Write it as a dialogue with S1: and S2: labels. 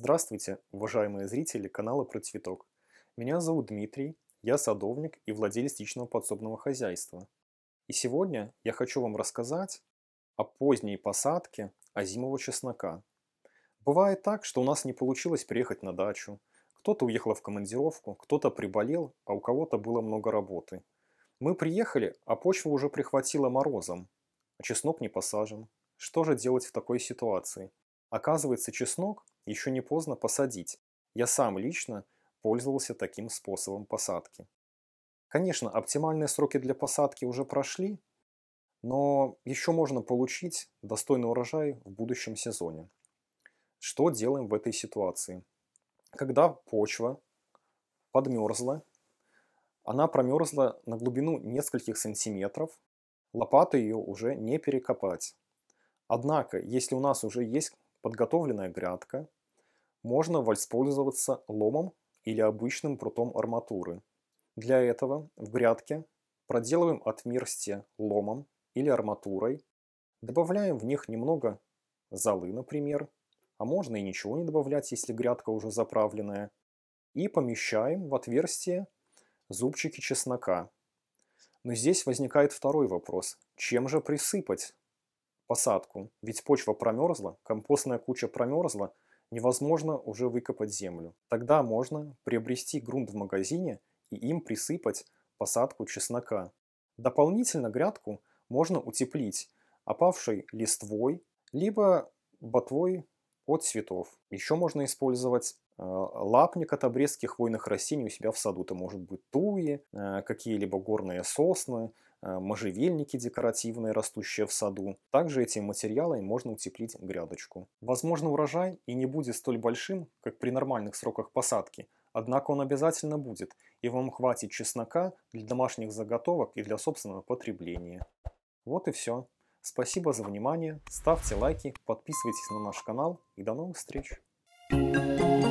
S1: Здравствуйте, уважаемые зрители канала «Про цветок». Меня зовут Дмитрий, я садовник и владелец личного подсобного хозяйства. И сегодня я хочу вам рассказать о поздней посадке озимого чеснока. Бывает так, что у нас не получилось приехать на дачу, кто-то уехал в командировку, кто-то приболел, а у кого-то было много работы. Мы приехали, а почва уже прихватила морозом, а чеснок не посажен. Что же делать в такой ситуации? Оказывается, чеснок – еще не поздно посадить. Я сам лично пользовался таким способом посадки. Конечно, оптимальные сроки для посадки уже прошли, но еще можно получить достойный урожай в будущем сезоне. Что делаем в этой ситуации? Когда почва подмерзла, она промерзла на глубину нескольких сантиметров, лопатой ее уже не перекопать. Однако, если у нас уже есть подготовленная грядка, можно воспользоваться ломом или обычным прутом арматуры. Для этого в грядке проделываем отверстие ломом или арматурой, добавляем в них немного золы, например, а можно и ничего не добавлять, если грядка уже заправленная, и помещаем в отверстие зубчики чеснока. Но здесь возникает второй вопрос. Чем же присыпать посадку? Ведь почва промерзла, компостная куча промерзла – невозможно уже выкопать землю. Тогда можно приобрести грунт в магазине и им присыпать посадку чеснока. Дополнительно грядку можно утеплить опавшей листвой, либо ботвой от цветов. Еще можно использовать Э, лапник от обрезки хвойных растений у себя в саду. Это может быть туи, э, какие-либо горные сосны, э, можжевельники декоративные, растущие в саду. Также этим материалом можно утеплить грядочку. Возможно, урожай и не будет столь большим, как при нормальных сроках посадки, однако он обязательно будет, и вам хватит чеснока для домашних заготовок и для собственного потребления. Вот и все. Спасибо за внимание, ставьте лайки, подписывайтесь на наш канал и до новых встреч! Thank you.